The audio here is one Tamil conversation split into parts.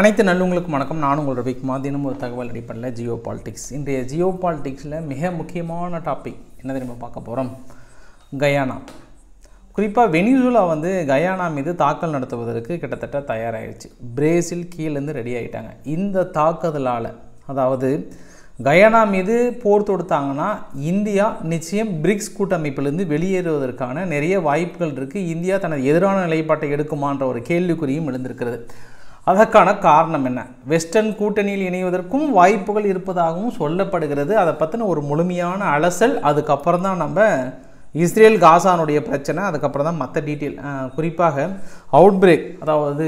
அனைத்து நல்லவங்களுக்கும் வணக்கம் நான் உங்கள் ரவிக்குமார் தினம் ஒரு தகவல் அடிப்படையில் ஜியோ பாலிடிக்ஸ் இன்றைய ஜியோ பாலிடிக்ஸில் மிக முக்கியமான டாபிக் என்ன தெரியுமா பார்க்க போகிறோம் கயானா குறிப்பாக வெனிசுலா வந்து கயானா மீது தாக்கல் நடத்துவதற்கு கிட்டத்தட்ட தயாராகிடுச்சு பிரேசில் கீழேருந்து ரெடி ஆகிட்டாங்க இந்த தாக்குதலால் அதாவது கயானா மீது போர் தொடுத்தாங்கன்னா இந்தியா நிச்சயம் பிரிக்ஸ் கூட்டமைப்பிலிருந்து வெளியேறுவதற்கான நிறைய வாய்ப்புகள் இருக்குது இந்தியா தனது எதிரான நிலைப்பாட்டை எடுக்குமான்ற ஒரு கேள்விக்குறியும் எழுந்திருக்கிறது அதற்கான காரணம் என்ன வெஸ்டர்ன் கூட்டணியில் இணைவதற்கும் வாய்ப்புகள் இருப்பதாகவும் சொல்லப்படுகிறது அதை பற்றின ஒரு முழுமையான அலசல் அதுக்கப்புறம் தான் நம்ம இஸ்ரேல் காசானுடைய பிரச்சனை அதுக்கப்புறம் தான் மற்ற டீட்டெயில் குறிப்பாக அவுட் பிரேக் அதாவது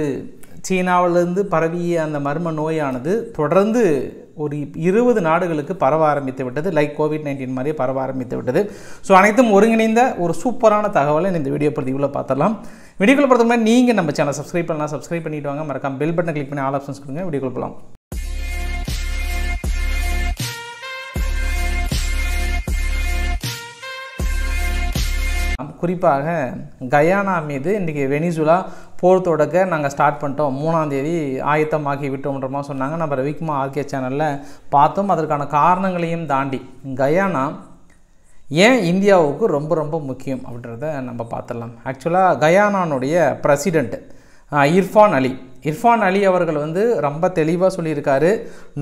சீனாவிலிருந்து பரவிய அந்த மர்ம நோயானது தொடர்ந்து ஒரு இருபது நாடுகளுக்கு பரவ ஆரம்பித்து விட்டது லைக் கோவிட் நைன்டீன் மாதிரியே பரவ ஆரம்பித்து விட்டது ஸோ அனைத்தும் ஒருங்கிணைந்த ஒரு சூப்பரான தகவலை இந்த வீடியோ இவ்வளோ பார்த்தலாம் வீடியோக்குள்ள போகிறதுக்கு நீங்கள் நம்ம சேனல் சப்ஸ்கிரைப் பண்ணலாம் சப்ஸ்கிரைப் பண்ணிட்டு வாங்க மறக்காம பெல் பட்டன் கிளிக் பண்ணி ஆல் ஆப்ஷன்ஸ் கொடுங்க வீடியோக்குள்ள போகலாம் குறிப்பாக கயானா மீது இன்றைக்கி வெனிசுலா போர் தொடக்க நாங்கள் ஸ்டார்ட் பண்ணிட்டோம் மூணாம் தேதி ஆயத்தமாகி விட்டோம்ன்றமா சொன்னாங்க நம்ம ரவிக்குமா ஆர்கே சேனலில் பார்த்தோம் அதற்கான காரணங்களையும் தாண்டி கயானா ஏன் இந்தியாவுக்கு ரொம்ப ரொம்ப முக்கியம் அப்படின்றத நம்ம பார்த்துடலாம் ஆக்சுவலாக கயானானுடைய president Irfan Ali Irfan Ali அவர்கள் வந்து ரொம்ப தெளிவாக சொல்லியிருக்காரு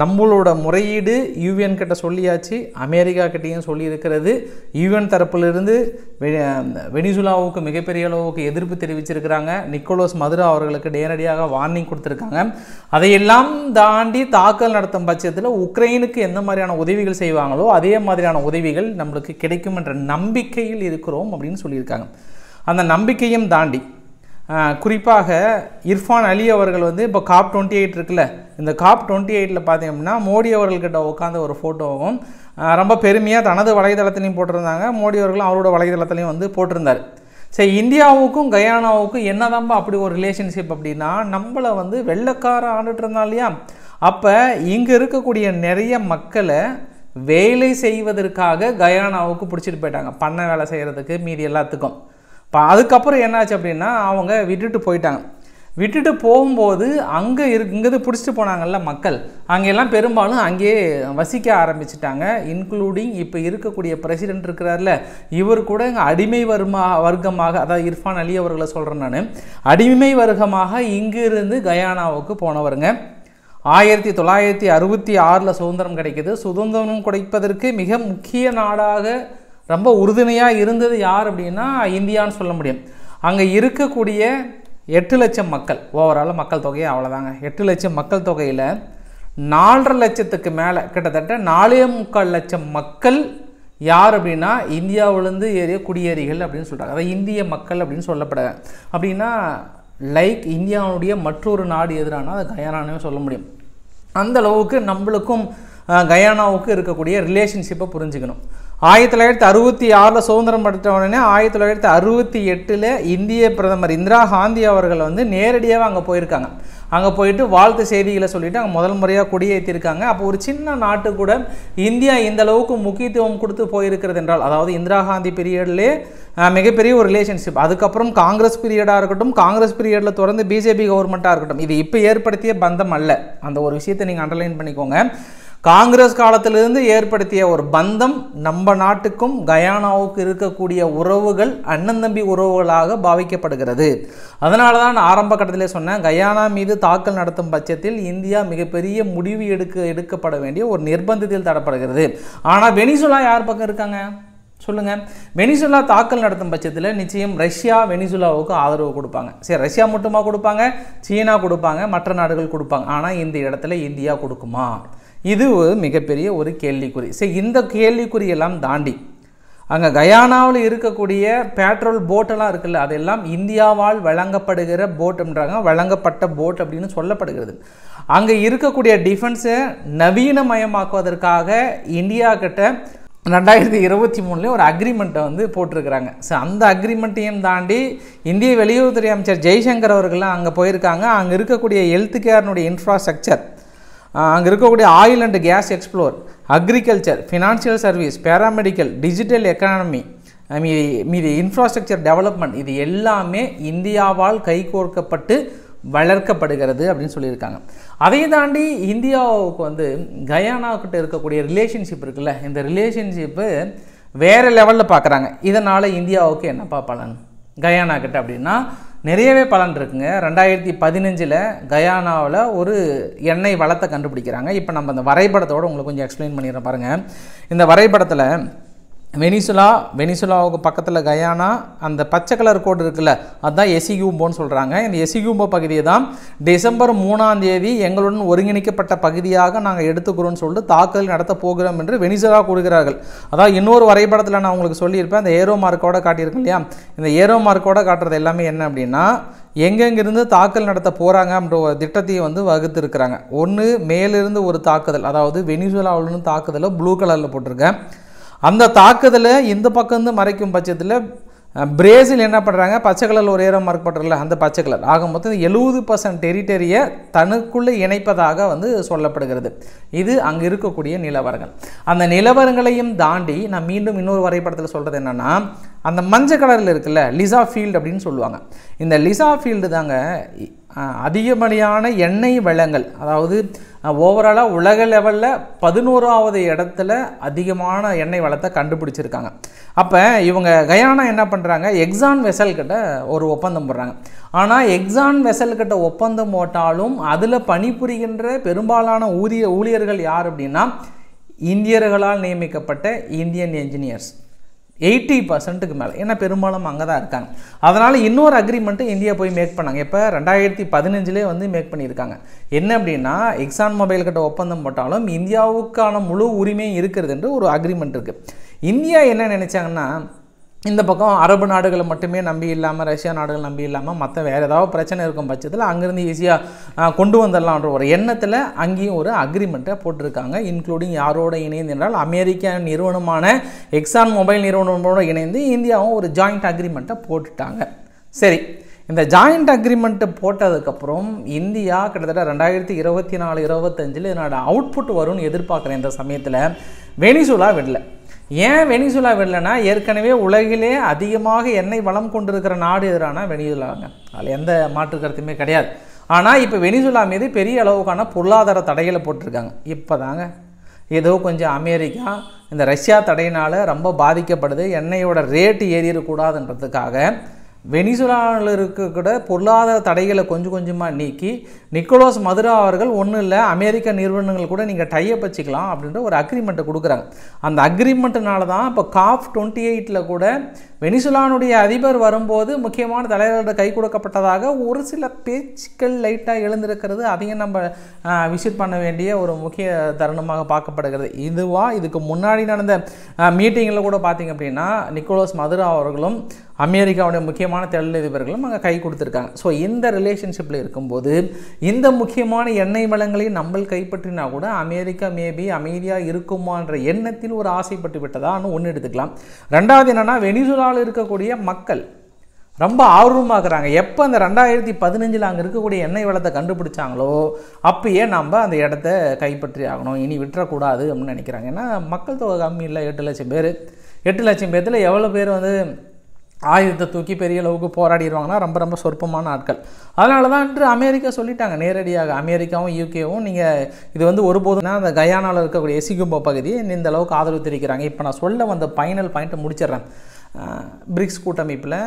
நம்மளோட முறையீடு யூஎன் கிட்ட சொல்லியாச்சு அமெரிக்கா கிட்டேயும் சொல்லியிருக்கிறது யூஎன் தரப்பிலிருந்து வெனிசுலாவுக்கு மிகப்பெரிய அளவுக்கு எதிர்ப்பு தெரிவிச்சிருக்கிறாங்க நிக்கோலோஸ் மதுரா அவர்களுக்கு நேரடியாக வார்னிங் கொடுத்துருக்காங்க அதையெல்லாம் தாண்டி தாக்கல் நடத்தும் பட்சத்தில் உக்ரைனுக்கு எந்த மாதிரியான உதவிகள் செய்வாங்களோ அதே மாதிரியான உதவிகள் நம்மளுக்கு கிடைக்கும் என்ற நம்பிக்கையில் இருக்கிறோம் அப்படின்னு சொல்லியிருக்காங்க அந்த நம்பிக்கையும் தாண்டி குறிப்பாக இர்ஃபான் அலி அவர்கள் வந்து இப்போ காப் டுவெண்ட்டி எயிட் இருக்குல்ல இந்த காப் டுவெண்ட்டி எயிட்டில் பார்த்தீங்கன்னா மோடி அவர்கள்கிட்ட உட்காந்து ஒரு ஃபோட்டோவும் ரொம்ப பெருமையாக தனது வலைதளத்துலையும் போட்டிருந்தாங்க மோடி அவர்களும் அவரோட வலைதளத்துலையும் வந்து போட்டிருந்தார் சரி இந்தியாவுக்கும் கயானாவுக்கும் என்னதான்பா அப்படி ஒரு ரிலேஷன்ஷிப் அப்படின்னா நம்மளை வந்து வெள்ளக்கார ஆண்டுட்டு இருந்தா இல்லையா அப்போ இங்கே இருக்கக்கூடிய நிறைய மக்களை வேலை செய்வதற்காக கயானாவுக்கு பிடிச்சிட்டு போயிட்டாங்க பண்ணை வேலை செய்கிறதுக்கு மீதி எல்லாத்துக்கும் இப்போ அதுக்கப்புறம் என்னாச்சு அப்படின்னா அவங்க விட்டுட்டு போயிட்டாங்க விட்டுட்டு போகும்போது அங்கே இருக்கு இங்கேருந்து பிடிச்சிட்டு போனாங்கல்ல மக்கள் அங்கெல்லாம் பெரும்பாலும் அங்கேயே வசிக்க ஆரம்பிச்சிட்டாங்க இன்க்ளூடிங் இப்போ இருக்கக்கூடிய பிரசிடென்ட் இருக்கிறார்ல இவர் கூட இங்கே அடிமை வர்மா வர்க்கமாக அதாவது இர்ஃபான் அலி அவர்களை சொல்கிறேன் நான் அடிமை வர்க்கமாக இங்கிருந்து கயானாவுக்கு போனவருங்க ஆயிரத்தி தொள்ளாயிரத்தி அறுபத்தி ஆறில் சுதந்திரம் கிடைக்கிது சுதந்திரம் கிடைப்பதற்கு மிக முக்கிய நாடாக ரொம்ப உறுதுணையாக இருந்தது யார் அப்படின்னா இந்தியான்னு சொல்ல முடியும் அங்கே இருக்கக்கூடிய எட்டு லட்சம் மக்கள் ஓவரால் மக்கள் தொகையை அவ்வளோதாங்க எட்டு லட்சம் மக்கள் தொகையில் நாலரை லட்சத்துக்கு மேலே கிட்டத்தட்ட நாலே முக்கால் லட்சம் மக்கள் யார் அப்படின்னா இந்தியாவிலேருந்து ஏறிய குடியேறிகள் அப்படின்னு சொல்கிறாங்க அதாவது இந்திய மக்கள் அப்படின்னு சொல்லப்படுறாங்க அப்படின்னா லைக் இந்தியாவுடைய மற்றொரு நாடு எதிரானால் அது கயானானே சொல்ல முடியும் அந்த அளவுக்கு நம்மளுக்கும் கயானாவுக்கு இருக்கக்கூடிய ரிலேஷன்ஷிப்பை புரிஞ்சுக்கணும் ஆயிரத்தி தொள்ளாயிரத்தி அறுபத்தி ஆறில் சுதந்திரம் படுத்த உடனே ஆயிரத்தி தொள்ளாயிரத்தி அறுபத்தி எட்டில் இந்திய பிரதமர் இந்திரா காந்தி அவர்கள் வந்து நேரடியாக அங்கே போயிருக்காங்க அங்கே போயிட்டு வாழ்த்து செய்திகளை சொல்லிவிட்டு அங்கே முதல் முறையாக குடியேற்றிருக்காங்க அப்போ ஒரு சின்ன நாட்டு கூட இந்தியா இந்த அளவுக்கு முக்கியத்துவம் கொடுத்து போயிருக்கிறது என்றால் அதாவது இந்திரா காந்தி பீரியட்லேயே மிகப்பெரிய ஒரு ரிலேஷன்ஷிப் அதுக்கப்புறம் காங்கிரஸ் பீரியடாக இருக்கட்டும் காங்கிரஸ் பீரியடில் தொடர்ந்து பிஜேபி கவர்மெண்ட்டாக இருக்கட்டும் இது இப்போ ஏற்படுத்திய பந்தம் அல்ல அந்த ஒரு விஷயத்தை நீங்கள் அண்டர்லைன் பண்ணிக்கோங்க காங்கிரஸ் காலத்திலிருந்து ஏற்படுத்திய ஒரு பந்தம் நம்ம நாட்டுக்கும் கயானாவுக்கு இருக்கக்கூடிய உறவுகள் அண்ணன் தம்பி உறவுகளாக பாவிக்கப்படுகிறது அதனால தான் ஆரம்ப கட்டத்திலே சொன்னேன் கயானா மீது தாக்கல் நடத்தும் பட்சத்தில் இந்தியா மிகப்பெரிய முடிவு எடுக்க எடுக்கப்பட வேண்டிய ஒரு நிர்பந்தத்தில் தரப்படுகிறது ஆனால் வெனிசுலா யார் பக்கம் இருக்காங்க சொல்லுங்கள் வெனிசுலா தாக்கல் நடத்தும் பட்சத்தில் நிச்சயம் ரஷ்யா வெனிசுலாவுக்கு ஆதரவு கொடுப்பாங்க சரி ரஷ்யா மட்டுமா கொடுப்பாங்க சீனா கொடுப்பாங்க மற்ற நாடுகள் கொடுப்பாங்க ஆனால் இந்த இடத்துல இந்தியா கொடுக்குமா இது மிகப்பெரிய ஒரு கேள்விக்குறி சரி இந்த கேள்விக்குறியெல்லாம் தாண்டி அங்கே கயானாவில் இருக்கக்கூடிய பெட்ரோல் போட்டெல்லாம் இருக்குல்ல அதெல்லாம் இந்தியாவால் வழங்கப்படுகிற போட்டுன்றாங்க வழங்கப்பட்ட போட் அப்படின்னு சொல்லப்படுகிறது அங்கே இருக்கக்கூடிய டிஃபென்ஸை நவீனமயமாக்குவதற்காக இந்தியா கிட்ட ரெண்டாயிரத்தி இருபத்தி மூணுலேயே ஒரு அக்ரிமெண்ட்டை வந்து போட்டிருக்கிறாங்க ஸோ அந்த அக்ரிமெண்ட்டையும் தாண்டி இந்திய வெளியுறவுத்துறை அமைச்சர் ஜெய்சங்கர் அவர்கள்லாம் அங்கே போயிருக்காங்க அங்கே இருக்கக்கூடிய ஹெல்த் கேர்னுடைய இன்ஃப்ராஸ்ட்ரக்சர் அங்கே இருக்கக்கூடிய oil and gas explore agriculture financial service paramedical digital economy மீது இன்ஃப்ராஸ்ட்ரக்சர் டெவலப்மெண்ட் இது எல்லாமே இந்தியாவால் கைகோர்க்கப்பட்டு வளர்க்கப்படுகிறது அப்படின்னு சொல்லியிருக்காங்க அதையும் தாண்டி இந்தியாவுக்கு வந்து கயானாக்கிட்ட இருக்கக்கூடிய ரிலேஷன்ஷிப் இருக்குல்ல இந்த ரிலேஷன்ஷிப்பு வேறு லெவலில் பார்க்குறாங்க இதனால் இந்தியாவுக்கு என்னப்பா பலன் கயானாக்கிட்ட அப்படின்னா நிறையவே பலன் இருக்குங்க ரெண்டாயிரத்தி பதினஞ்சில் கயானாவில் ஒரு எண்ணெய் வளத்தை கண்டுபிடிக்கிறாங்க இப்போ நம்ம அந்த வரைபடத்தோடு உங்களுக்கு கொஞ்சம் எக்ஸ்பிளைன் பண்ணிடுறேன் பாருங்கள் இந்த வரைபடத்தில் வெனிசுலா வெனிசுலாவுக்கு பக்கத்தில் கயானா அந்த பச்சை கலர் கோடு இருக்குல்ல அதுதான் கும்போன்னு சொல்கிறாங்க இந்த எசிகியூம்போ பகுதியை தான் டிசம்பர் மூணாம் தேதி எங்களுடன் ஒருங்கிணைக்கப்பட்ட பகுதியாக நாங்கள் எடுத்துக்கிறோம்னு சொல்லிட்டு தாக்கல் நடத்த போகிறோம் என்று வெனிசுலா கூறுகிறார்கள் அதான் இன்னொரு வரைபடத்தில் நான் உங்களுக்கு சொல்லியிருப்பேன் அந்த ஏரோ மார்க்கோட காட்டியிருக்கேன் இல்லையா இந்த ஏரோ மார்க்கோட காட்டுறது எல்லாமே என்ன அப்படின்னா எங்கெங்கிருந்து தாக்கல் நடத்த போகிறாங்க அப்படின்ற ஒரு திட்டத்தையும் வந்து வகுத்துருக்கிறாங்க ஒன்று மேலிருந்து ஒரு தாக்குதல் அதாவது வெனிசுலாவிலிருந்து தாக்குதலை ப்ளூ கலரில் போட்டிருக்கேன் அந்த தாக்குதலில் இந்த பக்கம் இருந்து மறைக்கும் பட்சத்தில் பிரேசில் என்ன பண்ணுறாங்க பச்சை கலரில் ஒரே இடம் மார்க் அந்த பச்சை கலர் ஆக மொத்தம் எழுபது பர்சன்ட் டெரிட்டரியை தனக்குள்ளே இணைப்பதாக வந்து சொல்லப்படுகிறது இது அங்கே இருக்கக்கூடிய நிலவரங்கள் அந்த நிலவரங்களையும் தாண்டி நான் மீண்டும் இன்னொரு வரைபடத்தில் சொல்கிறது என்னென்னா அந்த மஞ்சள் கலரில் இருக்குல்ல லிசா ஃபீல்டு அப்படின்னு சொல்லுவாங்க இந்த லிசா ஃபீல்டு தாங்க அதிகப்படியான எண்ணெய் வளங்கள் அதாவது ஓவராலாக உலக லெவலில் பதினோராவது இடத்துல அதிகமான எண்ணெய் வளத்தை கண்டுபிடிச்சிருக்காங்க அப்போ இவங்க கயானா என்ன பண்ணுறாங்க எக்ஸான் வெசல்கிட்ட ஒரு ஒப்பந்தம் போடுறாங்க ஆனால் எக்ஸான் வெசல்கிட்ட ஒப்பந்தம் போட்டாலும் அதில் பணிபுரிகின்ற பெரும்பாலான ஊதிய ஊழியர்கள் யார் அப்படின்னா இந்தியர்களால் நியமிக்கப்பட்ட இந்தியன் என்ஜினியர்ஸ் எயிட்டி பர்சன்ட்டுக்கு மேலே ஏன்னா பெரும்பாலும் அங்கே தான் இருக்காங்க அதனால் இன்னொரு அக்ரிமெண்ட்டு இந்தியா போய் மேக் பண்ணாங்க இப்போ ரெண்டாயிரத்தி பதினஞ்சுலேயே வந்து மேக் பண்ணியிருக்காங்க என்ன அப்படின்னா எக்ஸான் மொபைல் கிட்ட ஒப்பந்தம் போட்டாலும் இந்தியாவுக்கான முழு உரிமையும் இருக்கிறது என்று ஒரு அக்ரிமெண்ட் இருக்குது இந்தியா என்ன நினச்சாங்கன்னா இந்த பக்கம் அரபு நாடுகளை மட்டுமே நம்பி இல்லாமல் ரஷ்யா நாடுகள் நம்பி இல்லாமல் மற்ற வேறு ஏதாவது பிரச்சனை இருக்கும் பட்சத்தில் அங்கேருந்து ஈஸியாக கொண்டு வந்துடலான்ற ஒரு எண்ணத்தில் அங்கேயும் ஒரு அக்ரிமெண்ட்டை போட்டிருக்காங்க இன்க்ளூடிங் யாரோட இணைந்து என்றால் அமெரிக்க நிறுவனமான எக்ஸான் மொபைல் நிறுவனமோடு இணைந்து இந்தியாவும் ஒரு ஜாயிண்ட் அக்ரிமெண்ட்டை போட்டுட்டாங்க சரி இந்த ஜாயிண்ட் அக்ரிமெண்ட்டு போட்டதுக்கப்புறம் இந்தியா கிட்டத்தட்ட ரெண்டாயிரத்தி இருபத்தி நாலு இருபத்தஞ்சில் என்னோடய அவுட்புட் வரும்னு எதிர்பார்க்குறேன் இந்த சமயத்தில் வெனிசுலா விடலை ஏன் வெனிசுலா விடலைன்னா ஏற்கனவே உலகிலே அதிகமாக எண்ணெய் வளம் கொண்டிருக்கிற நாடு எதிரானா வெனிசுலாங்க அதில் எந்த மாற்று கருத்துமே கிடையாது ஆனால் இப்போ வெனிசுலா மீது பெரிய அளவுக்கான பொருளாதார தடைகளை போட்டிருக்காங்க இப்போ தாங்க ஏதோ கொஞ்சம் அமெரிக்கா இந்த ரஷ்யா தடையினால் ரொம்ப பாதிக்கப்படுது எண்ணெயோட ரேட்டு ஏறிடக்கூடாதுன்றதுக்காக வெனிசுலாவில் இருக்கக்கூட பொருளாதார தடைகளை கொஞ்சம் கொஞ்சமாக நீக்கி நிக்கோலோஸ் மதுரா அவர்கள் ஒன்றும் இல்லை அமெரிக்க நிறுவனங்கள் கூட நீங்கள் டையப் வச்சுக்கலாம் அப்படின்ற ஒரு அக்ரிமெண்ட்டை கொடுக்குறாங்க அந்த அக்ரிமெண்ட்டுனால தான் இப்போ காஃப் டுவெண்ட்டி எயிட்டில் கூட வெனிசுலானுடைய அதிபர் வரும்போது முக்கியமான தலைவர்களோட கை கொடுக்கப்பட்டதாக ஒரு சில பேச்சுக்கள் லைட்டாக எழுந்திருக்கிறது அதையும் நம்ம விசிட் பண்ண வேண்டிய ஒரு முக்கிய தருணமாக பார்க்கப்படுகிறது இதுவாக இதுக்கு முன்னாடி நடந்த மீட்டிங்கில் கூட பார்த்திங்க அப்படின்னா நிக்கோலோஸ் மதுரா அவர்களும் அமெரிக்காவுடைய முக்கியமான முக்கியமான தொழிலதிபர்களும் அங்கே கை கொடுத்துருக்காங்க ஸோ இந்த ரிலேஷன்ஷிப்பில் இருக்கும்போது இந்த முக்கியமான எண்ணெய் வளங்களையும் நம்ம கைப்பற்றினா கூட அமெரிக்கா மேபி அமைதியாக இருக்குமான்ற எண்ணத்தில் ஒரு ஆசைப்பட்டு விட்டதான்னு ஒன்று எடுத்துக்கலாம் ரெண்டாவது என்னென்னா வெனிசுலாவில் இருக்கக்கூடிய மக்கள் ரொம்ப ஆர்வமாக்குறாங்க எப்போ அந்த ரெண்டாயிரத்தி பதினஞ்சில் அங்கே இருக்கக்கூடிய எண்ணெய் வளத்தை கண்டுபிடிச்சாங்களோ அப்பயே நம்ம அந்த இடத்த கைப்பற்றி ஆகணும் இனி விட்டுறக்கூடாது அப்படின்னு நினைக்கிறாங்க ஏன்னா மக்கள் தொகை கம்மி இல்லை எட்டு லட்சம் பேர் எட்டு லட்சம் பேர்த்தில் எவ்வளோ பேர் வந்து ஆயுதத்தை தூக்கி பெரிய அளவுக்கு போராடிடுவாங்கன்னா ரொம்ப ரொம்ப சொற்பமான ஆட்கள் அதனால தான் என்று அமெரிக்கா சொல்லிட்டாங்க நேரடியாக அமெரிக்காவும் யூகேவும் நீங்கள் இது வந்து ஒருபோதும்னா அந்த கயானாவில் இருக்கக்கூடிய எசிகும்போ பகுதியை இந்த அளவுக்கு ஆதரவு தெரிவிக்கிறாங்க இப்போ நான் சொல்ல வந்த பைனல் பாயிண்ட்டை முடிச்சிடுறேன் பிரிக்ஸ் கூட்டமைப்பில்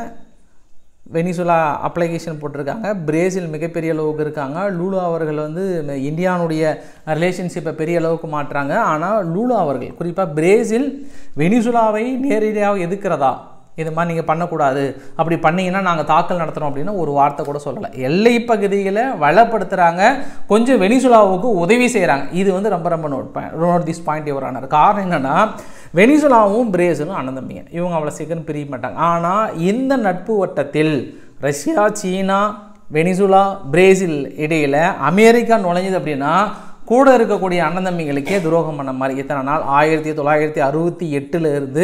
வெனிசுலா அப்ளிகேஷன் போட்டிருக்காங்க பிரேசில் மிகப்பெரிய அளவுக்கு இருக்காங்க லூலா அவர்கள் வந்து இந்தியானுடைய ரிலேஷன்ஷிப்பை பெரிய அளவுக்கு மாற்றுறாங்க ஆனால் லூலா அவர்கள் குறிப்பாக பிரேசில் வெனிசுலாவை நேரடியாக எதிர்க்கிறதா இது மாதிரி நீங்கள் பண்ணக்கூடாது அப்படி பண்ணிங்கன்னா நாங்கள் தாக்கல் நடத்துகிறோம் அப்படின்னு ஒரு வார்த்தை கூட சொல்லலை எல்லை பகுதிகளை வளப்படுத்துகிறாங்க கொஞ்சம் வெனிசுலாவுக்கு உதவி செய்கிறாங்க இது வந்து ரொம்ப ரொம்ப நோட் நோட் திஸ் பாயிண்ட் இவர் ஆனார் காரணம் என்னென்னா வெனிசுலாவும் பிரேசிலும் அண்ணந்தம்பிங்க இவங்க அவ்வளோ சீக்கிரம் பிரிய மாட்டாங்க ஆனால் இந்த நட்பு வட்டத்தில் ரஷ்யா சீனா வெனிசுலா பிரேசில் இடையில் அமெரிக்கா நுழைஞ்சது அப்படின்னா கூட இருக்கக்கூடிய அண்ணன் துரோகம் பண்ண மாதிரி இத்தனை நாள் ஆயிரத்தி தொள்ளாயிரத்தி அறுபத்தி எட்டுலேருந்து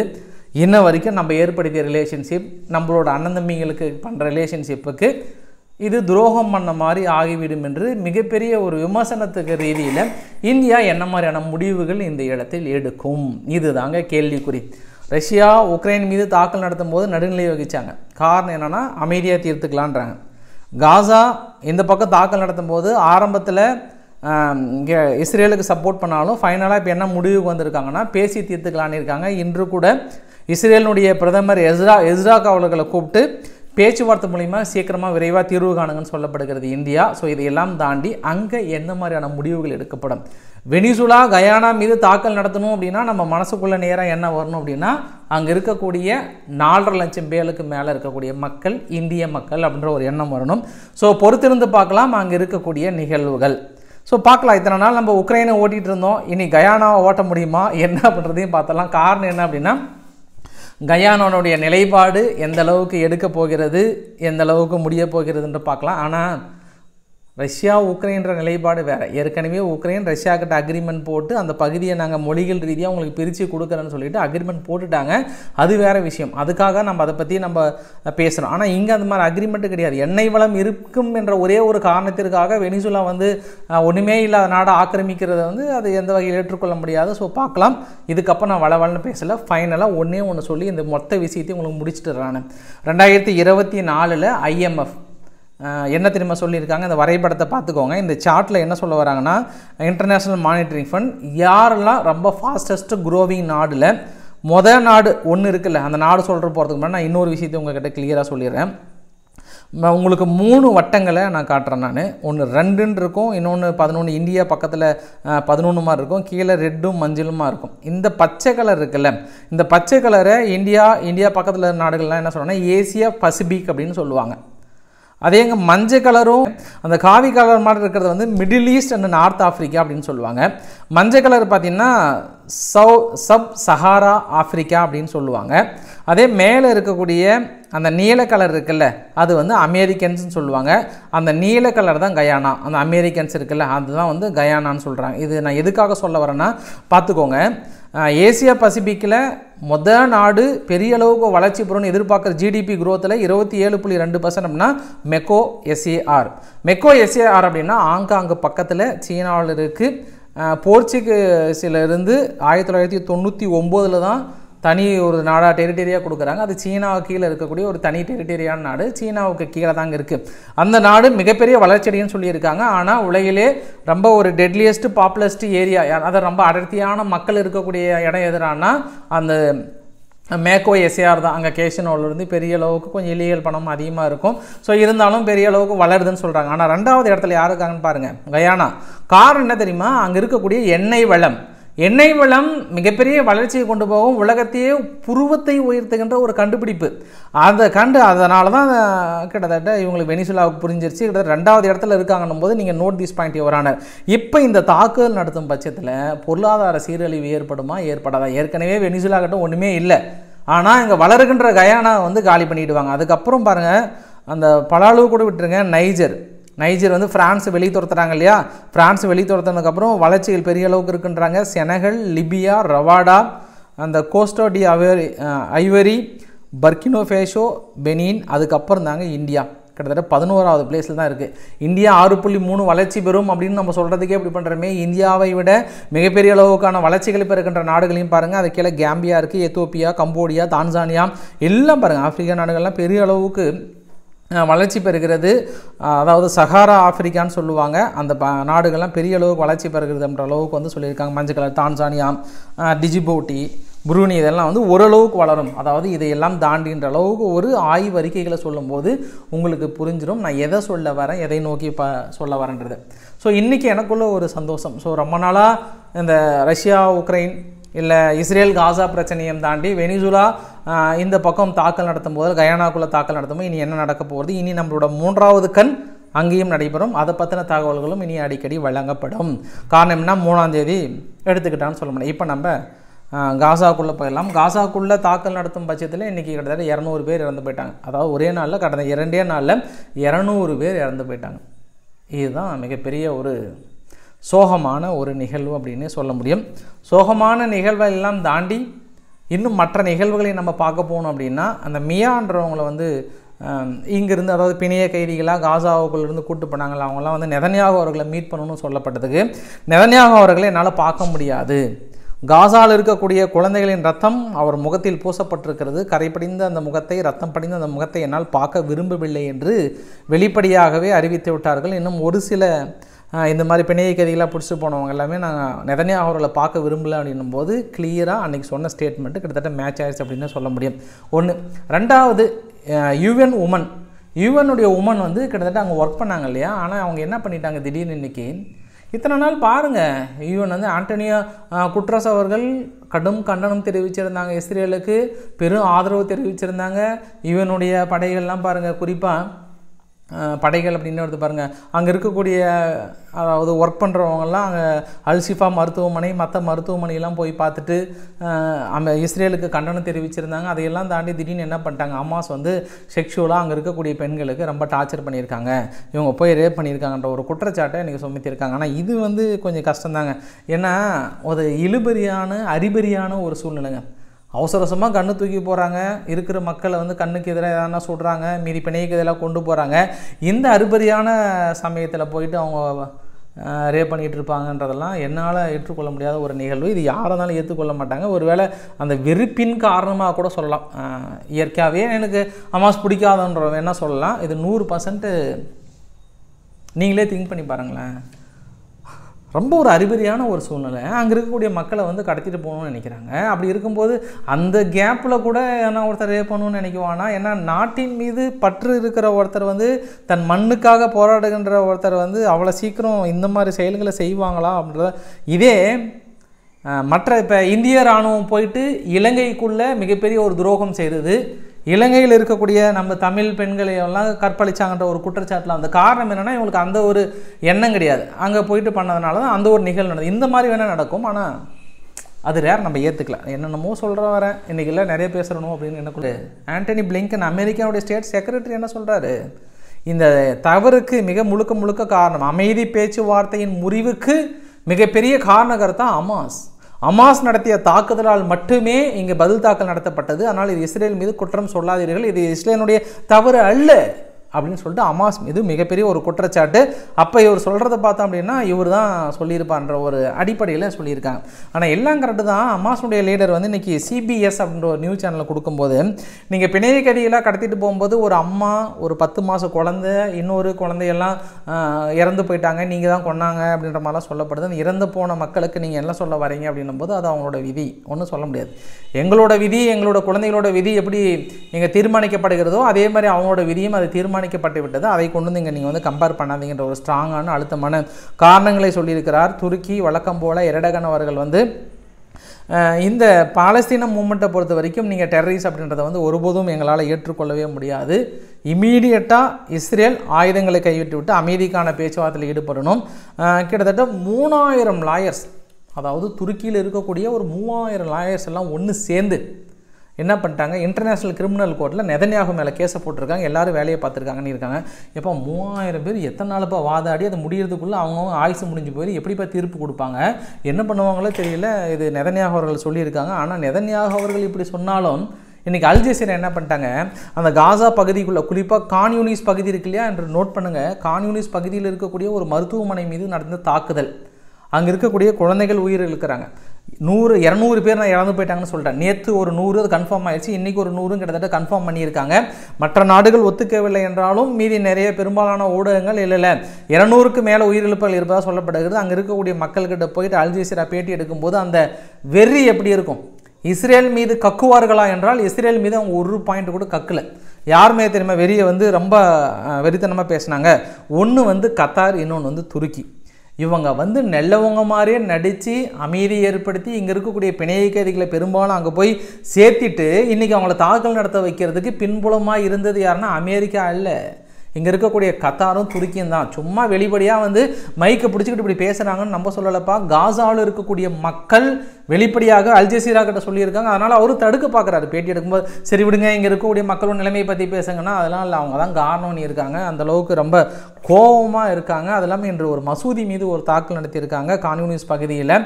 இன்ன வரைக்கும் நம்ம ஏற்படுத்திய ரிலேஷன்ஷிப் நம்மளோட அண்ணன் தம்பிங்களுக்கு பண்ணுற ரிலேஷன்ஷிப்புக்கு இது துரோகம் பண்ண மாதிரி ஆகிவிடும் என்று மிகப்பெரிய ஒரு விமர்சனத்துக்கு ரீதியில் இந்தியா என்ன மாதிரியான முடிவுகள் இந்த இடத்தில் எடுக்கும் இது தாங்க கேள்விக்குறி ரஷ்யா உக்ரைன் மீது தாக்கல் நடத்தும் போது நடுநிலை வகித்தாங்க காரணம் என்னென்னா அமைதியாக தீர்த்துக்கலான்றாங்க காசா இந்த பக்கம் தாக்கல் நடத்தும் போது ஆரம்பத்தில் இஸ்ரேலுக்கு சப்போர்ட் பண்ணாலும் ஃபைனலாக இப்போ என்ன முடிவுக்கு வந்திருக்காங்கன்னா பேசி தீர்த்துக்கலான்னு இருக்காங்க இன்று கூட இஸ்ரேலினுடைய பிரதமர் எஸ்ரா எஸ்ராக் அவர்களை கூப்பிட்டு பேச்சுவார்த்தை மூலிமா சீக்கிரமாக விரைவாக தீர்வு காணுங்கன்னு சொல்லப்படுகிறது இந்தியா ஸோ இதையெல்லாம் தாண்டி அங்கே எந்த மாதிரியான முடிவுகள் எடுக்கப்படும் வெனிசுலா கயானா மீது தாக்கல் நடத்தணும் அப்படின்னா நம்ம மனசுக்குள்ளே நேராக என்ன வரணும் அப்படின்னா அங்கே இருக்கக்கூடிய நாலரை லட்சம் பேருக்கு மேலே இருக்கக்கூடிய மக்கள் இந்திய மக்கள் அப்படின்ற ஒரு எண்ணம் வரணும் ஸோ பொறுத்திருந்து பார்க்கலாம் அங்கே இருக்கக்கூடிய நிகழ்வுகள் ஸோ பார்க்கலாம் இத்தனை நாள் நம்ம உக்ரைனை ஓட்டிகிட்டு இருந்தோம் இனி கயானாவை ஓட்ட முடியுமா என்ன பண்ணுறதையும் பார்த்தலாம் காரணம் என்ன அப்படின்னா கயானோனுடைய நிலைப்பாடு எந்த அளவுக்கு எடுக்க போகிறது எந்த அளவுக்கு முடிய போகிறதுன்ற பார்க்கலாம் ஆனால் ரஷ்யா உக்ரைன்ற நிலைப்பாடு வேறு ஏற்கனவே உக்ரைன் ரஷ்யா கிட்ட அக்ரிமெண்ட் போட்டு அந்த பகுதியை நாங்கள் மொழிகள் ரீதியாக உங்களுக்கு பிரித்து கொடுக்குறேன்னு சொல்லிட்டு அக்ரிமெண்ட் போட்டுட்டாங்க அது வேறு விஷயம் அதுக்காக நம்ம அதை பற்றி நம்ம பேசுகிறோம் ஆனால் இங்கே அந்த மாதிரி அக்ரிமெண்ட்டு கிடையாது எண்ணெய் வளம் இருக்கும் என்ற ஒரே ஒரு காரணத்திற்காக வெனிசுலா வந்து ஒன்றுமே இல்லாத நாடை ஆக்கிரமிக்கிறத வந்து அது எந்த வகையில் ஏற்றுக்கொள்ள முடியாது ஸோ பார்க்கலாம் இதுக்கப்புறம் நான் வளவலன்னு பேசலை ஃபைனலாக ஒன்றே ஒன்று சொல்லி இந்த மொத்த விஷயத்தையும் உங்களுக்கு முடிச்சுட்டுறானு ரெண்டாயிரத்தி இருபத்தி நாலில் ஐஎம்எஃப் என்ன திரும்ப சொல்லியிருக்காங்க இந்த வரைபடத்தை பார்த்துக்கோங்க இந்த சார்ட்டில் என்ன சொல்ல வராங்கன்னா இன்டர்நேஷ்னல் மானிட்டரிங் ஃபண்ட் யாரெல்லாம் ரொம்ப ஃபாஸ்டஸ்ட்டு குரோவிங் நாடில் மொதல் நாடு ஒன்று இருக்குல்ல அந்த நாடு சொல்கிற போகிறதுக்கு முன்னாடி நான் இன்னொரு விஷயத்தை உங்ககிட்ட கிளியராக சொல்லிடுறேன் உங்களுக்கு மூணு வட்டங்களை நான் காட்டுறேன் நான் ஒன்று ரெண்டுன்னு இருக்கும் இன்னொன்று பதினொன்று இந்தியா பக்கத்தில் பதினொன்று மாதிரி இருக்கும் கீழே ரெட்டும் மஞ்சளுமா இருக்கும் இந்த பச்சை கலர் இருக்குல்ல இந்த பச்சை கலரை இந்தியா இந்தியா பக்கத்தில் நாடுகள்லாம் என்ன சொல்கிறேன்னா ஏசியா பசிபிக் அப்படின்னு சொல்லுவாங்க அதே எங்கள் மஞ்சள் கலரும் அந்த காவி கலர் மாதிரி இருக்கிறது வந்து Middle East and North Africa அப்படின்னு சொல்லுவாங்க மஞ்சள் கலர் பார்த்திங்கன்னா சவ் சப் சஹாரா ஆஃப்ரிக்கா அப்படின்னு சொல்லுவாங்க அதே மேலே இருக்கக்கூடிய அந்த நீல கலர் இருக்குல்ல அது வந்து அமெரிக்கன்ஸ்னு சொல்லுவாங்க அந்த நீல கலர் தான் கயானா அந்த அமெரிக்கன்ஸ் இருக்குல்ல அதுதான் வந்து கயானான்னு சொல்கிறாங்க இது நான் எதுக்காக சொல்ல வரேன்னா பார்த்துக்கோங்க ஏசியா பசிபிக்கில் மொத நாடு பெரிய அளவுக்கு வளர்ச்சி பெறும்னு எதிர்பார்க்குற ஜிடிபி குரோத்தில் இருபத்தி ஏழு புள்ளி ரெண்டு பர்சன்ட்னா மெக்கோ எஸ்ஏஆர் மெக்கோ எஸ்ஏஆர் அப்படின்னா ஆங்காங்கு பக்கத்தில் சீனாவில் இருக்குது போர்ச்சுகீஸிலிருந்து ஆயிரத்தி தொள்ளாயிரத்தி தொண்ணூற்றி ஒம்போதில் தான் தனி ஒரு நாடாக டெரிட்டரியாக கொடுக்குறாங்க அது சீனாவுக்கு கீழே இருக்கக்கூடிய ஒரு தனி டெரிட்டரியான நாடு சீனாவுக்கு கீழே தாங்க இருக்குது அந்த நாடு மிகப்பெரிய வளர்ச்சியடைன்னு சொல்லியிருக்காங்க ஆனால் உலகிலே ரொம்ப ஒரு டெட்லியஸ்ட் பாப்புலஸ்ட் ஏரியா அதை ரொம்ப அடர்த்தியான மக்கள் இருக்கக்கூடிய இடம் எதிரானா அந்த மேக்கோ எஸ்ஏஆர் தான் அங்கே கேஷனோலேருந்து பெரிய அளவுக்கு கொஞ்சம் இலியல் பணம் அதிகமாக இருக்கும் ஸோ இருந்தாலும் பெரிய அளவுக்கு வளருதுன்னு சொல்கிறாங்க ஆனால் ரெண்டாவது இடத்துல யாருக்காங்கன்னு பாருங்கள் கயானா காரணம் என்ன தெரியுமா அங்கே இருக்கக்கூடிய எண்ணெய் வளம் எண்ணெய் வளம் மிகப்பெரிய வளர்ச்சியை கொண்டு போகும் உலகத்தையே புருவத்தை உயர்த்துகின்ற ஒரு கண்டுபிடிப்பு அந்த கண்டு அதனால தான் கிட்டத்தட்ட இவங்களுக்கு வெனிசுலாவுக்கு புரிஞ்சிருச்சு கிட்டத்தட்ட ரெண்டாவது இடத்துல இருக்காங்கன்னும் போது நீங்கள் நோட் திஸ் பாயிண்ட் யுவரான இப்போ இந்த தாக்குதல் நடத்தும் பட்சத்தில் பொருளாதார சீரழிவு ஏற்படுமா ஏற்படாதா ஏற்கனவே வெனிசுலா கிட்ட ஒன்றுமே இல்லை ஆனால் இங்கே வளருகின்ற கயானா வந்து காலி பண்ணிவிடுவாங்க அதுக்கப்புறம் பாருங்கள் அந்த பலாலு கூட விட்டுருங்க நைஜர் நைஜர் வந்து பிரான்ஸ் வெளியே துரத்துறாங்க இல்லையா ஃப்ரான்ஸ் வெளியே அப்புறம் வளர்ச்சிகள் பெரிய அளவுக்கு இருக்குன்றாங்க செனகல் லிபியா ரவாடா அந்த Cote d'Ivoire Burkina Faso Benin அதுக்கப்புறம் தாங்க இந்தியா கிட்டத்தட்ட பதினோராவது பிளேஸில் தான் இருக்குது இந்தியா ஆறு புள்ளி மூணு வளர்ச்சி பெறும் அப்படின்னு நம்ம சொல்கிறதுக்கே இப்படி பண்ணுறோமே இந்தியாவை விட மிகப்பெரிய அளவுக்கான வளர்ச்சிகள் இருக்கின்ற நாடுகளையும் பாருங்கள் அதை கீழே கேம்பியா இருக்குது எத்தோப்பியா கம்போடியா தான்சானியா எல்லாம் பாருங்கள் ஆப்பிரிக்கா நாடுகள்லாம் பெரிய அளவுக்கு வளர்ச்சி பெறுகிறது அதாவது சஹாரா ஆஃப்ரிக்கான்னு சொல்லுவாங்க அந்த ப நாடுகள்லாம் பெரிய அளவுக்கு வளர்ச்சி பெறுகிறதுன்ற அளவுக்கு வந்து சொல்லியிருக்காங்க மஞ்சள் கலர் தான்சானியா டிஜிபோட்டி புரூனி இதெல்லாம் வந்து ஓரளவுக்கு வளரும் அதாவது இதையெல்லாம் தாண்டின்ற அளவுக்கு ஒரு ஆய்வறிக்கைகளை சொல்லும்போது உங்களுக்கு புரிஞ்சிடும் நான் எதை சொல்ல வரேன் எதை நோக்கி ப சொல்ல வரேன்றது ஸோ இன்றைக்கி எனக்குள்ள ஒரு சந்தோஷம் ஸோ ரொம்ப நாளாக இந்த ரஷ்யா உக்ரைன் இல்லை இஸ்ரேல் காசா பிரச்சனையும் தாண்டி வெனிசுலா இந்த பக்கம் தாக்கல் நடத்தும் போது கயானாக்குள்ள தாக்கல் நடத்தும் இனி என்ன நடக்க போகிறது இனி நம்மளோட மூன்றாவது கண் அங்கேயும் நடைபெறும் அதை பற்றின தகவல்களும் இனி அடிக்கடி வழங்கப்படும் காரணம் என்ன மூணாம் தேதி எடுத்துக்கிட்டான்னு சொல்ல முடியும் இப்போ நம்ம காசாக்குள்ளே போயிடலாம் காசாக்குள்ளே தாக்கல் நடத்தும் பட்சத்தில் இன்றைக்கி கிட்டத்தட்ட இரநூறு பேர் இறந்து போயிட்டாங்க அதாவது ஒரே நாளில் கடந்த இரண்டே நாளில் இரநூறு பேர் இறந்து போயிட்டாங்க இதுதான் மிகப்பெரிய ஒரு சோகமான ஒரு நிகழ்வு அப்படின்னு சொல்ல முடியும் சோகமான நிகழ்வை எல்லாம் தாண்டி இன்னும் மற்ற நிகழ்வுகளை நம்ம பார்க்க போனோம் அப்படின்னா அந்த மியான்றவங்களை வந்து இங்கேருந்து அதாவது பிணைய கைதிகளாக இருந்து கூட்டு போனாங்களா அவங்களாம் வந்து நெதன்யாகு அவர்களை மீட் பண்ணணும்னு சொல்லப்பட்டதுக்கு நெதன்யாகு அவர்களை என்னால் பார்க்க முடியாது காசால் இருக்கக்கூடிய குழந்தைகளின் ரத்தம் அவர் முகத்தில் பூசப்பட்டிருக்கிறது கரைப்படிந்த அந்த முகத்தை ரத்தம் படிந்த அந்த முகத்தை என்னால் பார்க்க விரும்பவில்லை என்று வெளிப்படையாகவே அறிவித்து விட்டார்கள் இன்னும் ஒரு சில இந்த மாதிரி பிணைய கதிகளாக பிடிச்சி போனவங்க எல்லாமே நாங்கள் நிறையா அவர்களை பார்க்க விரும்பலை அப்படின்னும் போது கிளியராக அன்றைக்கி சொன்ன ஸ்டேட்மெண்ட்டு கிட்டத்தட்ட மேட்ச் ஆயிடுச்சு அப்படின்னு சொல்ல முடியும் ஒன்று ரெண்டாவது யுஎன் உமன் யுஎனுடைய உமன் வந்து கிட்டத்தட்ட அங்கே ஒர்க் பண்ணாங்க இல்லையா ஆனால் அவங்க என்ன பண்ணிட்டாங்க திடீர்னு இன்றைக்கி இத்தனை நாள் பாருங்கள் யுஎன் வந்து ஆண்டனியோ குட்ரஸ் அவர்கள் கடும் கண்டனம் தெரிவிச்சிருந்தாங்க இஸ்ரேலுக்கு பெரும் ஆதரவு தெரிவிச்சிருந்தாங்க யுஎனுடைய படைகள்லாம் பாருங்கள் குறிப்பாக படைகள் அப்படின்னு வந்து பாருங்கள் அங்கே இருக்கக்கூடிய அதாவது ஒர்க் பண்ணுறவங்கெல்லாம் அங்கே அல்சிஃபா மருத்துவமனை மற்ற மருத்துவமனையெல்லாம் போய் பார்த்துட்டு அந்த இஸ்ரேலுக்கு கண்டனம் தெரிவிச்சிருந்தாங்க அதையெல்லாம் தாண்டி திடீர்னு என்ன பண்ணிட்டாங்க அம்மாஸ் வந்து செக்ஷுவலாக அங்கே இருக்கக்கூடிய பெண்களுக்கு ரொம்ப டார்ச்சர் பண்ணியிருக்காங்க இவங்க போய் ரேப் பண்ணியிருக்காங்கன்ற ஒரு குற்றச்சாட்டை எனக்கு சுமத்தியிருக்காங்க ஆனால் இது வந்து கொஞ்சம் கஷ்டம்தாங்க ஏன்னா ஒரு இழுபறியான அறிபறியான ஒரு சூழ்நிலைங்க அவசரசமாக கண்ணு தூக்கி போகிறாங்க இருக்கிற மக்களை வந்து கண்ணுக்கு எதிராக எதனா சொல்கிறாங்க மீறி பிணைக்கு எதிராக கொண்டு போகிறாங்க இந்த அறுபறியான சமயத்தில் போயிட்டு அவங்க ரே பண்ணிகிட்டு இருப்பாங்கன்றதெல்லாம் என்னால் ஏற்றுக்கொள்ள முடியாத ஒரு நிகழ்வு இது யாராலும் ஏற்றுக்கொள்ள மாட்டாங்க ஒருவேளை அந்த வெறுப்பின் காரணமாக கூட சொல்லலாம் இயற்கையாகவே எனக்கு அமாஸ் பிடிக்காதன்ற என்ன சொல்லலாம் இது நூறு பர்சன்ட்டு நீங்களே திங்க் பண்ணி பாருங்களேன் ரொம்ப ஒரு அறிகுறியான ஒரு சூழ்நிலை அங்கே இருக்கக்கூடிய மக்களை வந்து கடத்திட்டு போகணும்னு நினைக்கிறாங்க அப்படி இருக்கும்போது அந்த கேப்பில் கூட ஏன்னா ஒருத்தர் ரேப் பண்ணணும்னு நினைக்குவானா ஏன்னா நாட்டின் மீது பற்று இருக்கிற ஒருத்தர் வந்து தன் மண்ணுக்காக போராடுகின்ற ஒருத்தர் வந்து அவ்வளோ சீக்கிரம் இந்த மாதிரி செயல்களை செய்வாங்களா அப்படின்றத இதே மற்ற இப்போ இந்திய இராணுவம் போயிட்டு இலங்கைக்குள்ளே மிகப்பெரிய ஒரு துரோகம் செய்கிறது இலங்கையில் இருக்கக்கூடிய நம்ம தமிழ் பெண்களை எல்லாம் கற்பழிச்சாங்கன்ற ஒரு குற்றச்சாட்டில் அந்த காரணம் என்னென்னா இவங்களுக்கு அந்த ஒரு எண்ணம் கிடையாது அங்கே போயிட்டு பண்ணதுனால தான் அந்த ஒரு நிகழ்வு நடந்தது இந்த மாதிரி வேணால் நடக்கும் ஆனால் அது ரேர் நம்ம ஏற்றுக்கலாம் என்னென்னமோ சொல்கிற வரேன் இன்றைக்கெல்லாம் நிறைய பேசுகிறணும் அப்படின்னு எனக்கு ஆண்டனி பிளிங்கன் அமெரிக்காவுடைய ஸ்டேட் செக்ரட்டரி என்ன சொல்கிறாரு இந்த தவறுக்கு மிக முழுக்க முழுக்க காரணம் அமைதி பேச்சுவார்த்தையின் முறிவுக்கு மிகப்பெரிய காரணகர்த்தா அமாஸ் அமாஸ் நடத்திய தாக்குதலால் மட்டுமே இங்கே பதில் தாக்கல் நடத்தப்பட்டது ஆனால் இது இஸ்ரேல் மீது குற்றம் சொல்லாதீர்கள் இது இஸ்ரேலுடைய தவறு அல்ல அப்படின்னு சொல்லிட்டு அமாஸ் மீது மிகப்பெரிய ஒரு குற்றச்சாட்டு அப்போ இவர் சொல்கிறத பார்த்தோம் அப்படின்னா இவர் தான் சொல்லியிருப்பான்ற ஒரு அடிப்படையில் சொல்லியிருக்காங்க ஆனால் எல்லாம் கரெக்டு தான் அமாஸுடைய லீடர் வந்து இன்றைக்கி சிபிஎஸ் அப்படின்ற ஒரு நியூஸ் சேனலில் கொடுக்கும்போது நீங்கள் பிணைய கடியெல்லாம் கடத்திட்டு போகும்போது ஒரு அம்மா ஒரு பத்து மாத குழந்த இன்னொரு குழந்தையெல்லாம் இறந்து போயிட்டாங்க நீங்கள் தான் கொண்டாங்க அப்படின்ற மாதிரிலாம் சொல்லப்படுது இறந்து போன மக்களுக்கு நீங்கள் என்ன சொல்ல வரீங்க அப்படின்னும் போது அது அவங்களோட விதி ஒன்றும் சொல்ல முடியாது எங்களோட விதி எங்களோட குழந்தைகளோட விதி எப்படி நீங்கள் தீர்மானிக்கப்படுகிறதோ அதே மாதிரி அவங்களோட விதியும் அதை தீர்மானி தீர்மானிக்கப்பட்டு விட்டது அதை கொண்டு வந்து இங்கே நீங்கள் வந்து கம்பேர் பண்ணாதீங்கன்ற ஒரு ஸ்ட்ராங்கான அழுத்தமான காரணங்களை சொல்லியிருக்கிறார் துருக்கி வழக்கம் போல இரடகனவர்கள் வந்து இந்த பாலஸ்தீன மூமெண்ட்டை பொறுத்த வரைக்கும் நீங்கள் டெரரிஸ் அப்படின்றத வந்து ஒருபோதும் எங்களால் ஏற்றுக்கொள்ளவே முடியாது இமீடியட்டாக இஸ்ரேல் ஆயுதங்களை கைவிட்டு விட்டு அமைதிக்கான பேச்சுவார்த்தையில் ஈடுபடணும் கிட்டத்தட்ட மூணாயிரம் லாயர்ஸ் அதாவது துருக்கியில் இருக்கக்கூடிய ஒரு மூவாயிரம் லாயர்ஸ் எல்லாம் ஒன்று சேர்ந்து என்ன பண்ணிட்டாங்க இன்டர்நேஷ்னல் கிரிமினல் கோர்ட்டில் நெதன்யாகு மேலே கேஸை போட்டிருக்காங்க எல்லாரும் வேலையை பார்த்துருக்காங்கன்னு இருக்காங்க இப்போ மூவாயிரம் பேர் எத்தனை நாள் இப்போ வாதாடி அது முடியறதுக்குள்ளே அவங்கவுங்க ஆயுசு முடிஞ்சு போய் எப்படிப்பா தீர்ப்பு கொடுப்பாங்க என்ன பண்ணுவாங்களோ தெரியல இது நெதன்யாக அவர்கள் சொல்லியிருக்காங்க ஆனால் நெதன்யாக அவர்கள் இப்படி சொன்னாலும் இன்றைக்கி அல்ஜசீரா என்ன பண்ணிட்டாங்க அந்த காசா பகுதிக்குள்ளே குறிப்பாக கான்யூனிஸ் பகுதி இருக்கு இல்லையா என்று நோட் பண்ணுங்கள் கான்யூனிஸ் பகுதியில் இருக்கக்கூடிய ஒரு மருத்துவமனை மீது நடந்த தாக்குதல் அங்கே இருக்கக்கூடிய குழந்தைகள் உயிர் இழுக்கிறாங்க நூறு இரநூறு பேர் நான் இறந்து போயிட்டாங்கன்னு சொல்லிட்டேன் நேற்று ஒரு நூறு கன்ஃபார்ம் ஆயிடுச்சு இன்றைக்கி ஒரு நூறு கிட்டத்தட்ட கன்ஃபார்ம் பண்ணியிருக்காங்க மற்ற நாடுகள் ஒத்துக்கவில்லை என்றாலும் மீதி நிறைய பெரும்பாலான ஊடகங்கள் இல்லை இல்லை இரநூறுக்கு மேலே உயிரிழப்புகள் இருப்பதாக சொல்லப்படுகிறது அங்கே இருக்கக்கூடிய மக்கள்கிட்ட போயிட்டு அல்ஜீசிரா பேட்டி எடுக்கும்போது அந்த வெறி எப்படி இருக்கும் இஸ்ரேல் மீது கக்குவார்களா என்றால் இஸ்ரேல் மீது அவங்க ஒரு பாயிண்ட் கூட கக்கலை யாருமே தெரியுமா வெறியை வந்து ரொம்ப வெறித்தனமாக பேசினாங்க ஒன்று வந்து கத்தார் இன்னொன்று வந்து துருக்கி இவங்க வந்து நல்லவங்க மாதிரியே நடித்து அமைதியை ஏற்படுத்தி இங்கே இருக்கக்கூடிய பிணைய கைதிகளை பெரும்பாலும் அங்கே போய் சேர்த்திட்டு இன்றைக்கி அவங்கள தாக்கல் நடத்த வைக்கிறதுக்கு பின்புலமாக இருந்தது யாருன்னா அமெரிக்கா இல்லை இங்கே இருக்கக்கூடிய கத்தாரும் துருக்கியும் தான் சும்மா வெளிப்படையாக வந்து மைக்கை பிடிச்சிக்கிட்டு இப்படி பேசுகிறாங்கன்னு நம்ம சொல்லலப்பா காசாவில் இருக்கக்கூடிய மக்கள் வெளிப்படையாக அல்ஜசீரா கிட்ட சொல்லியிருக்காங்க அதனால் அவரும் தடுக்க பார்க்குறாரு பேட்டி எடுக்கும்போது சரி விடுங்க இங்கே இருக்கக்கூடிய மக்களோட நிலைமையை பற்றி பேசுங்கன்னா அதெல்லாம் இல்லை அவங்க தான் காரணம்னு இருக்காங்க அந்தளவுக்கு ரொம்ப கோபமாக இருக்காங்க அது இல்லாமல் இன்று ஒரு மசூதி மீது ஒரு தாக்கல் நடத்தியிருக்காங்க கான்யூனிஸ் பகுதியில்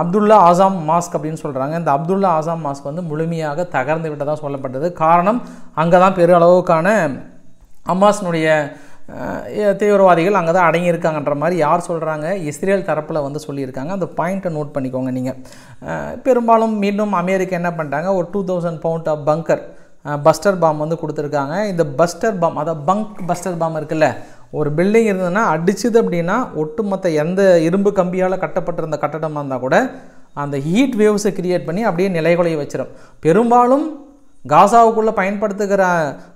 அப்துல்லா ஆசாம் மாஸ்க் அப்படின்னு சொல்கிறாங்க இந்த அப்துல்லா ஆசாம் மாஸ்க் வந்து முழுமையாக தகர்ந்து விட்டதாக சொல்லப்பட்டது காரணம் அங்கே தான் பெரிய அளவுக்கான அம்மாஸினுடைய தீவிரவாதிகள் அங்கே தான் அடங்கியிருக்காங்கன்ற மாதிரி யார் சொல்கிறாங்க இஸ்ரேல் தரப்பில் வந்து சொல்லியிருக்காங்க அந்த பாயிண்ட்டை நோட் பண்ணிக்கோங்க நீங்கள் பெரும்பாலும் மீண்டும் அமெரிக்கா என்ன பண்ணிட்டாங்க ஒரு two thousand pound of bunker buster bomb வந்து கொடுத்துருக்காங்க இந்த பஸ்டர் பாம் அதாவது பங்க் பஸ்டர் பாம் இருக்குல்ல ஒரு பில்டிங் இருந்ததுன்னா அடிச்சுது அப்படின்னா ஒட்டுமொத்த எந்த இரும்பு கம்பியால் கட்டப்பட்டிருந்த கட்டடமாக இருந்தால் கூட அந்த ஹீட் வேவ்ஸை கிரியேட் பண்ணி அப்படியே நிலைகுலைய வச்சிடும் பெரும்பாலும் காசாவுக்குள்ளே பயன்படுத்துகிற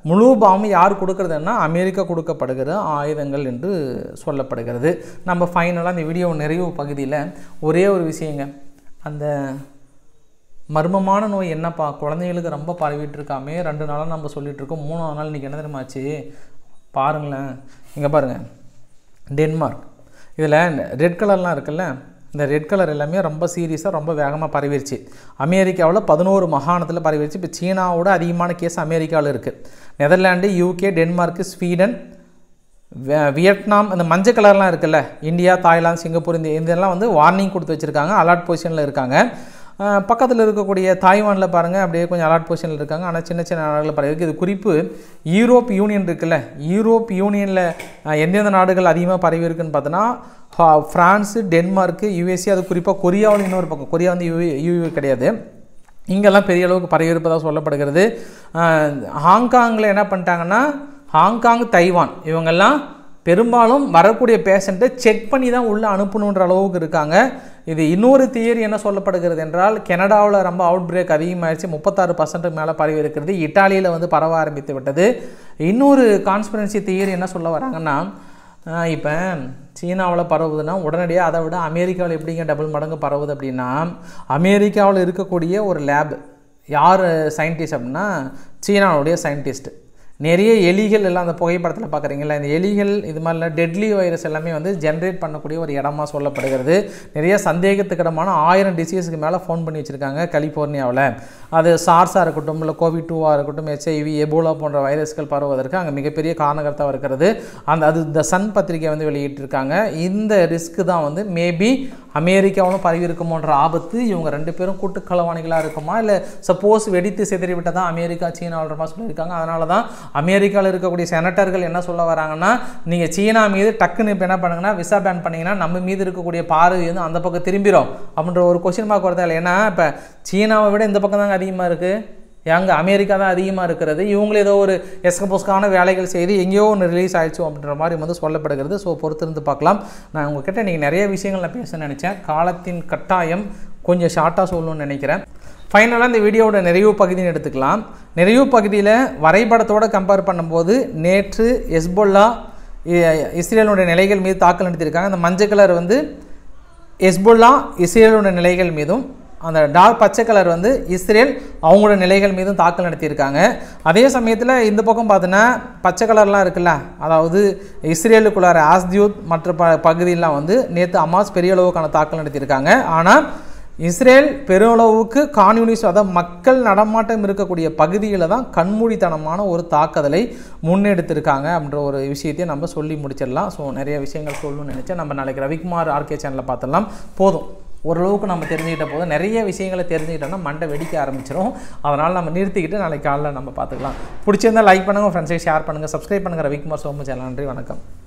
முழு பாம்பு யார் கொடுக்கறதுன்னா அமெரிக்கா கொடுக்கப்படுகிற ஆயுதங்கள் என்று சொல்லப்படுகிறது நம்ம ஃபைனலாக இந்த வீடியோ நிறைவு பகுதியில் ஒரே ஒரு விஷயங்க அந்த மர்மமான நோய் என்னப்பா குழந்தைகளுக்கு ரொம்ப பரவிட்டு இருக்காமே ரெண்டு நாளாக நம்ம சொல்லிகிட்ருக்கோம் இருக்கோம் மூணாவது நாள் இன்றைக்கி என்ன தெரியுமாச்சு பாருங்களேன் இங்கே பாருங்கள் டென்மார்க் இதில் ரெட் கலர்லாம் இருக்குல்ல இந்த ரெட் கலர் எல்லாமே ரொம்ப சீரியஸாக ரொம்ப வேகமாக பரவிருச்சு அமெரிக்காவில் பதினோரு மாகாணத்தில் பரவிருச்சு இப்போ சீனாவோட அதிகமான கேஸ் அமெரிக்காவில் இருக்குது Netherland UK Denmark Sweden Vietnam இந்த மஞ்சள் கலர்லாம் இருக்குல்ல இந்தியா தாய்லாந்து சிங்கப்பூர் இந்த இதெல்லாம் வந்து வார்னிங் கொடுத்து வச்சுருக்காங்க அலர்ட் பொசிஷனில் இருக்காங்க பக்கத்தில் இருக்கக்கூடிய தாய்வானில் பாருங்கள் அப்படியே கொஞ்சம் அலர்ட் பொசிஷனில் இருக்காங்க ஆனால் சின்ன சின்ன நாடுகள் பாருங்கள் இது குறிப்பு யூரோப் யூனியன் இருக்குல்ல யூரோப் யூனியனில் எந்தெந்த நாடுகள் அதிகமாக பரவி இருக்குன்னு பார்த்தோன்னா ஃப்ரான்ஸு டென்மார்க்கு யுஎஸ்ஏ அது குறிப்பாக கொரியாவில் இன்னொரு பக்கம் கொரியா வந்து யூ யூ கிடையாது இங்கெல்லாம் பெரிய அளவுக்கு பரவி இருப்பதாக சொல்லப்படுகிறது ஹாங்காங்கில் என்ன பண்ணிட்டாங்கன்னா ஹாங்காங் தைவான் இவங்கெல்லாம் பெரும்பாலும் வரக்கூடிய பேஷண்ட்டை செக் பண்ணி தான் உள்ளே அனுப்பணுன்ற அளவுக்கு இருக்காங்க இது இன்னொரு தியரி என்ன சொல்லப்படுகிறது என்றால் கனடாவில் ரொம்ப அவுட் பிரேக் அதிகமாகிடுச்சு முப்பத்தாறு பர்சன்ட்டுக்கு மேலே பரவி இருக்கிறது இட்டாலியில் வந்து பரவ ஆரம்பித்து விட்டது இன்னொரு கான்ஸ்பிரன்சி தியரி என்ன சொல்ல வராங்கன்னா இப்போ சீனாவில் பரவுதுன்னா உடனடியாக அதை விட அமெரிக்காவில் எப்படிங்க டபுள் மடங்கு பரவுது அப்படின்னா அமெரிக்காவில் இருக்கக்கூடிய ஒரு லேப் யார் சயின்டிஸ்ட் அப்படின்னா சீனாவுடைய சயின்டிஸ்ட்டு நிறைய எலிகள் எல்லாம் அந்த புகைப்படத்தில் பார்க்குறீங்களா இந்த எலிகள் இது மாதிரிலாம் டெட்லி வைரஸ் எல்லாமே வந்து ஜென்ரேட் பண்ணக்கூடிய ஒரு இடமா சொல்லப்படுகிறது நிறைய சந்தேகத்துக்கிடமான ஆயிரம் டிசீஸுக்கு மேலே ஃபோன் பண்ணி வச்சுருக்காங்க கலிஃபோர்னியாவில் அது சார்ஸாக இருக்கட்டும் இல்லை கோவிட் டூவாக இருக்கட்டும் ஹெச்ஐவி எபோலா போன்ற வைரஸ்கள் பரவுவதற்கு அங்கே மிகப்பெரிய காரணகர்த்தாக இருக்கிறது அந்த அது த சன் பத்திரிகை வந்து வெளியிட்டிருக்காங்க இந்த ரிஸ்க்கு தான் வந்து மேபி அமெரிக்காவிலும் பரவி இருக்குமோன்ற ஆபத்து இவங்க ரெண்டு பேரும் கூட்டு களவாணிகளாக இருக்குமா இல்லை சப்போஸ் வெடித்து சிதறிவிட்டால் தான் அமெரிக்கா சீனான்ற மாதிரி சொல்லியிருக்காங்க அதனால தான் அமெரிக்காவில் இருக்கக்கூடிய செனட்டர்கள் என்ன சொல்ல வராங்கன்னா நீங்கள் சீனா மீது டக்குன்னு இப்போ என்ன பண்ணுங்கன்னா விசா பேன் பண்ணிங்கன்னா நம்ம மீது இருக்கக்கூடிய பார்வை வந்து அந்த பக்கம் திரும்பிடும் அப்படின்ற ஒரு கொஸ்டின் மார்க் வருதா இல்லை ஏன்னா இப்போ சீனாவை விட இந்த பக்கம் தாங்க அதிகமாக இருக்குது அங்கே அமெரிக்கா தான் அதிகமாக இருக்கிறது இவங்களும் ஏதோ ஒரு எஸ்கபோஸ்கான வேலைகள் செய்து எங்கேயோ ஒன்று ரிலீஸ் ஆயிடுச்சு அப்படின்ற மாதிரி வந்து சொல்லப்படுகிறது ஸோ பொறுத்திருந்து பார்க்கலாம் நான் உங்ககிட்ட நீங்கள் நிறைய விஷயங்கள் நான் பேச நினச்சேன் காலத்தின் கட்டாயம் கொஞ்சம் ஷார்ட்டாக சொல்லணும்னு நினைக்கிறேன் ஃபைனலாக இந்த வீடியோவோட நிறைவு பகுதின்னு எடுத்துக்கலாம் நிறைவு பகுதியில் வரைபடத்தோடு கம்பேர் பண்ணும்போது நேற்று எஸ்பொல்லா இஸ்ரேலுடைய நிலைகள் மீது தாக்கல் நடத்தியிருக்காங்க அந்த மஞ்சள் கலர் வந்து எஸ்பொல்லா இஸ்ரேலுடைய நிலைகள் மீதும் அந்த டார்க் பச்சை கலர் வந்து இஸ்ரேல் அவங்களோட நிலைகள் மீதும் தாக்கல் நடத்தியிருக்காங்க அதே சமயத்தில் இந்த பக்கம் பார்த்தீங்கன்னா பச்சை கலர்லாம் இருக்குல்ல அதாவது இஸ்ரேலுக்குள்ளார ஆஸ்தியூத் மற்ற ப பகுதியெல்லாம் வந்து நேற்று அமாஸ் பெரிய அளவுக்கான தாக்கல் நடத்தியிருக்காங்க ஆனால் இஸ்ரேல் பெருளவுக்கு கான்யூனிஸ்ட் அதாவது மக்கள் நடமாட்டம் இருக்கக்கூடிய பகுதியில் தான் கண்மூடித்தனமான ஒரு தாக்குதலை முன்னெடுத்திருக்காங்க அப்படின்ற ஒரு விஷயத்தையும் நம்ம சொல்லி முடிச்சிடலாம் ஸோ நிறைய விஷயங்கள் சொல்லணும்னு நினச்சேன் நம்ம நாளைக்கு ரவிக்குமார் ஆர்கே சேனலில் பார்த்துடலாம் போதும் ஓரளவுக்கு நம்ம தெரிஞ்சுக்கிட்ட போது நிறைய விஷயங்களை தெரிஞ்சுக்கிட்டோம்னா மண்டை வெடிக்க ஆரம்பிச்சிடும் அதனால் நம்ம நிறுத்திக்கிட்டு நாளைக்கு காலையில் நம்ம பார்த்துக்கலாம் பிடிச்சிருந்தால் லைக் பண்ணுங்கள் ஃப்ரெண்ட்ஸை ஷேர் பண்ணுங்கள் சப்ஸ்கிரைப் பண்ணுங்கிற ரவிக்குமார் சோமு நன்றி வணக்கம்